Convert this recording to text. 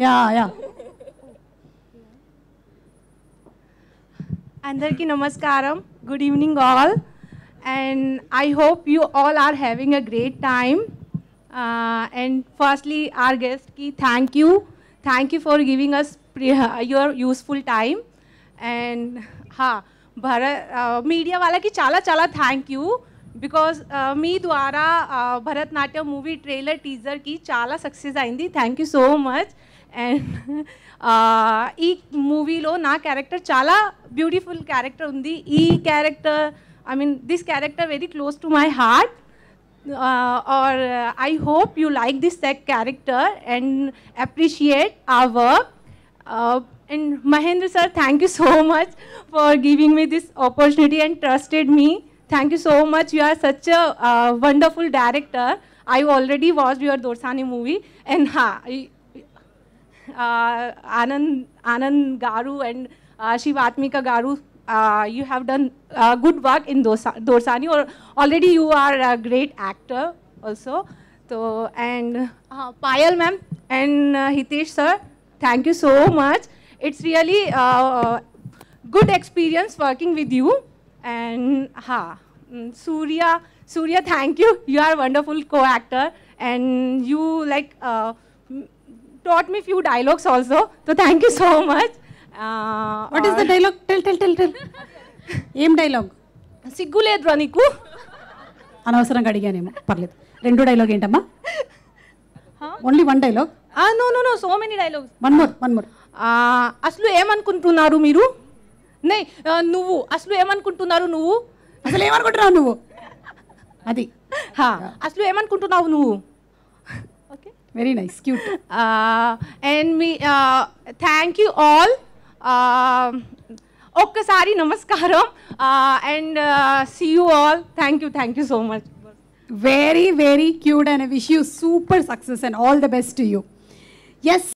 या या अंदर की नमस्कार good evening all and I hope you all are having a great time and firstly our guest की thank you thank you for giving us your useful time and हाँ Bharat media वाला की चाला चाला थैंक यू बिकॉज मी द्वारा Bharatanatyam movie trailer teaser की चाला success I thank you so much and ఈ మూవీలో నా క్యారెక్టర్ చాలా బ్యూటిఫుల్ క్యారెక్టర్ ఉంది ఈ character I mean this character very close to my heart or I hope you like this sec character and appreciate a work and Mahendra sir thank you so much for giving me this opportunity and trusted me thank you so much. You are such a uh, wonderful director. I already watched your Dorsani movie, and ha, uh, Anand, Anand Garu and uh, Shivatmika Garu, uh, you have done uh, good work in Dosa, Dorsani. Or already you are a great actor also. So and uh, Payal ma'am and uh, Hitesh sir, thank you so much. It's really uh, good experience working with you. And ha, mm, Surya, Surya, thank you. You are a wonderful co-actor and you like. Uh, taught me few dialogues also. So thank you so much. Uh, what is the dialogue? Tell, tell, tell, tell. ఏం dialogue సిగ్గు లేదురా నీకు అనవసరంగా అడిగానేమో పర్లేదు రెండు dialogue ఏంటమ్మా only one dialogue no no no so many dialogues one more one more అసలు ఏమనుకుంటున్నారు మీరు నే నువ్వు అసలు ఏమనుకుంటున్నారు నువ్వు అసలు ఏమనుకుంటున్నావు నువ్వు అది అసలు ఏమనుకుంటున్నావు నువ్వు very nice cute uh, and we uh, thank you all um, uh, okay namaskaram and uh, see you all thank you thank you so much very very cute and i wish you super success and all the best to you yes